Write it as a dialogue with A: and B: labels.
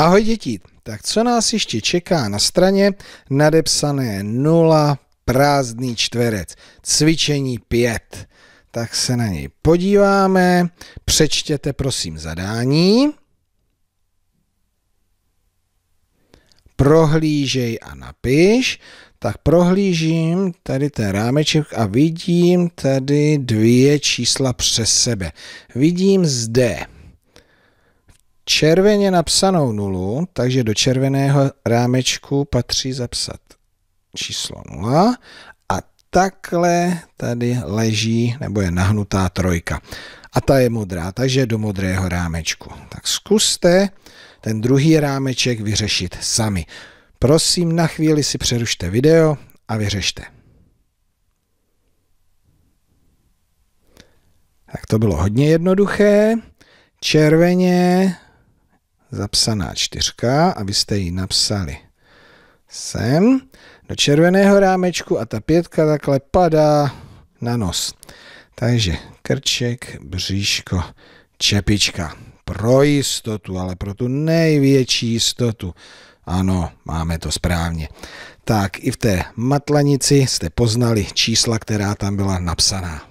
A: Ahoj děti, tak co nás ještě čeká na straně? Nadepsané 0, prázdný čtverec, cvičení 5. Tak se na něj podíváme, přečtěte prosím zadání. Prohlížej a napiš. Tak prohlížím tady ten rámeček a vidím tady dvě čísla přes sebe. Vidím zde červeně napsanou nulu, takže do červeného rámečku patří zapsat číslo 0 a takhle tady leží nebo je nahnutá trojka. A ta je modrá, takže do modrého rámečku. Tak zkuste ten druhý rámeček vyřešit sami. Prosím, na chvíli si přerušte video a vyřešte. Tak to bylo hodně jednoduché. Červeně zapsaná čtyřka a vy jste ji napsali sem do červeného rámečku a ta pětka takhle padá na nos. Takže krček, bříško, čepička. Pro jistotu, ale pro tu největší jistotu. Ano, máme to správně. Tak i v té matlanici jste poznali čísla, která tam byla napsaná.